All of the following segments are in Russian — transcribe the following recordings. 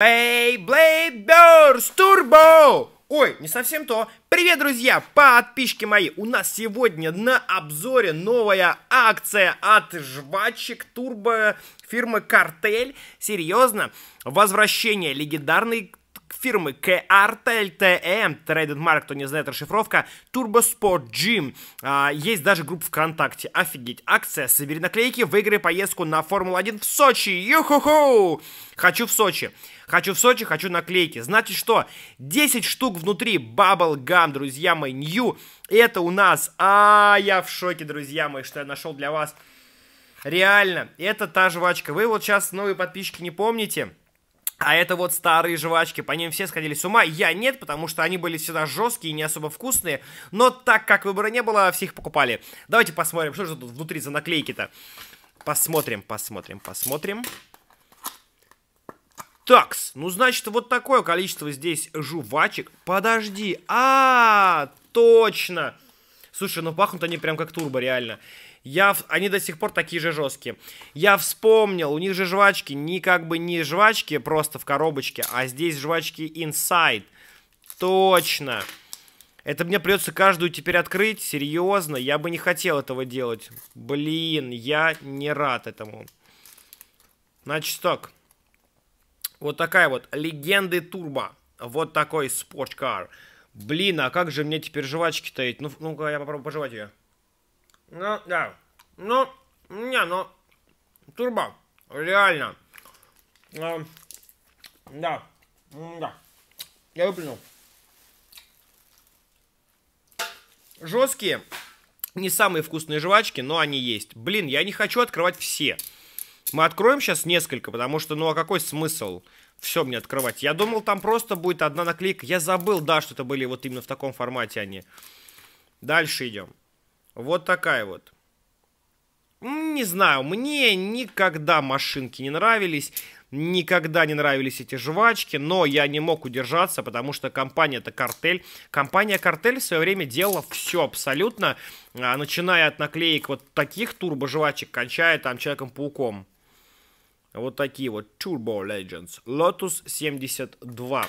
Beyblade Burst Turbo! Ой, не совсем то. Привет, друзья, подписчики мои! У нас сегодня на обзоре новая акция от жвачек турбо фирмы Картель. Серьезно, возвращение легендарной фирмы KRTLTM, трейдмарк, кто не знает, расшифровка, Turbo Sport Gym. А, есть даже группа ВКонтакте. Офигеть. Акция. Собери наклейки, выиграй поездку на Формулу-1 в Сочи. Ю-ху-ху! Хочу в Сочи. Хочу в Сочи, хочу наклейки. Значит что? 10 штук внутри. Bubble Gum, друзья мои, New. Это у нас... А, я в шоке, друзья мои, что я нашел для вас. Реально, это та жвачка. Вы вот сейчас новые ну подписчики не помните. А это вот старые жвачки, по ним все сходили с ума, я нет, потому что они были всегда жесткие и не особо вкусные, но так как выбора не было, всех покупали. Давайте посмотрим, что же тут внутри за наклейки-то. Посмотрим, посмотрим, посмотрим. Такс, ну значит вот такое количество здесь жвачек. Подожди, а, -а, -а точно. Слушай, ну пахнут они прям как турбо, реально. Я, они до сих пор такие же жесткие. Я вспомнил, у них же жвачки не как бы не жвачки просто в коробочке, а здесь жвачки inside. Точно. Это мне придется каждую теперь открыть, серьезно. Я бы не хотел этого делать. Блин, я не рад этому. Значит так. Вот такая вот. Легенды Турбо. Вот такой спорткар. Блин, а как же мне теперь жвачки таить? Ну, ну-ка, я попробую пожевать ее. Ну, да. Ну, не, ну, турбо, реально. Э, да, да. Я выплюнул. Жесткие. Не самые вкусные жвачки, но они есть. Блин, я не хочу открывать все. Мы откроем сейчас несколько, потому что, ну а какой смысл все мне открывать? Я думал, там просто будет одна наклейка. Я забыл, да, что это были вот именно в таком формате они. Дальше идем. Вот такая вот. Не знаю, мне никогда машинки не нравились, никогда не нравились эти жвачки, но я не мог удержаться, потому что компания это картель. Компания картель в свое время делала все абсолютно, а, начиная от наклеек вот таких турбо-жвачек, кончая там Человеком-пауком. Вот такие вот Turbo Legends. Lotus 72.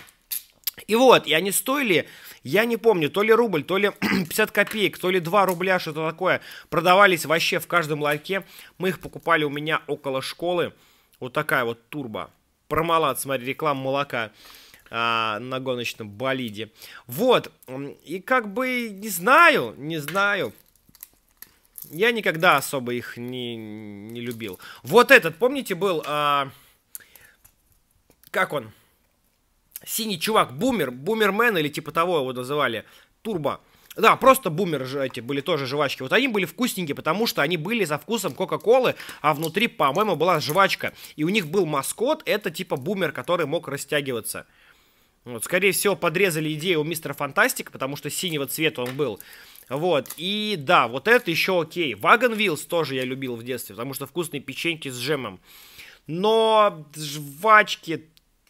И вот, и они стоили, я не помню, то ли рубль, то ли 50 копеек, то ли 2 рубля, что-то такое. Продавались вообще в каждом ларьке. Мы их покупали у меня около школы. Вот такая вот турбо. Промолад, смотри, реклама молока а, на гоночном болиде. Вот, и как бы не знаю, не знаю. Я никогда особо их не, не любил. Вот этот, помните, был... А, как он? синий чувак, бумер, бумермен или типа того его называли, турбо. Да, просто бумер эти были тоже жвачки. Вот они были вкусненькие, потому что они были за вкусом Кока-Колы, а внутри, по-моему, была жвачка. И у них был маскот, это типа бумер, который мог растягиваться. Вот, скорее всего, подрезали идею у мистера Фантастик, потому что синего цвета он был. Вот, и да, вот это еще окей. Вагон Вилс тоже я любил в детстве, потому что вкусные печеньки с джемом. Но жвачки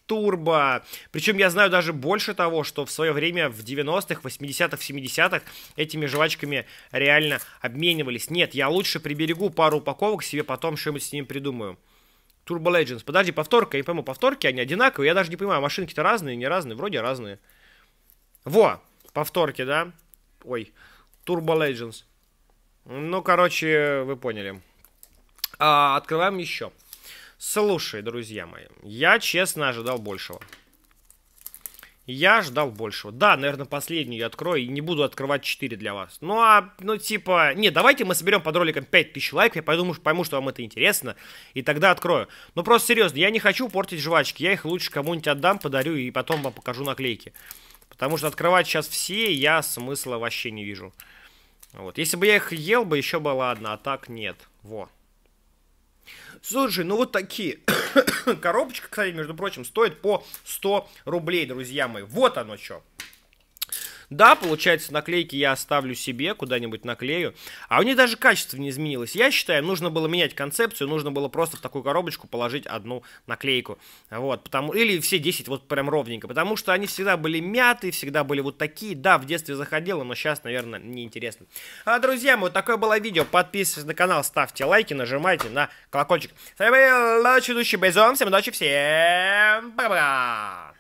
турбо. Причем я знаю даже больше того, что в свое время в 90-х, 80-х, 70-х этими жвачками реально обменивались. Нет, я лучше приберегу пару упаковок себе, потом что-нибудь с ними придумаю. Турбо Legends. Подожди, повторка. Я не пойму, повторки, они одинаковые. Я даже не понимаю, машинки-то разные, не разные, вроде разные. Во! Повторки, да? Ой, Turbo Legends. Ну, короче, вы поняли. А, открываем еще. Слушай, друзья мои, я честно ожидал большего. Я ждал большего. Да, наверное, последнюю я открою и не буду открывать 4 для вас. Ну, а, ну, типа, не, давайте мы соберем под роликом 5000 лайков, я пойму, пойму, что вам это интересно, и тогда открою. Ну, просто серьезно, я не хочу портить жвачки, я их лучше кому-нибудь отдам, подарю и потом вам покажу наклейки. Потому что открывать сейчас все я смысла вообще не вижу. Вот, если бы я их ел бы, еще было ладно, а так нет. Во. Слушай, ну вот такие. Коробочка, кстати, между прочим, стоит по 100 рублей, друзья мои. Вот оно что. Да, получается, наклейки я оставлю себе, куда-нибудь наклею. А у них даже качество не изменилось. Я считаю, нужно было менять концепцию, нужно было просто в такую коробочку положить одну наклейку. Вот, потому... Или все 10 вот прям ровненько. Потому что они всегда были мятые, всегда были вот такие. Да, в детстве заходило, но сейчас, наверное, неинтересно. А, друзья мои, вот такое было видео. Подписывайтесь на канал, ставьте лайки, нажимайте на колокольчик. С вами был Лочи Безон. Всем удачи, всем пока-пока!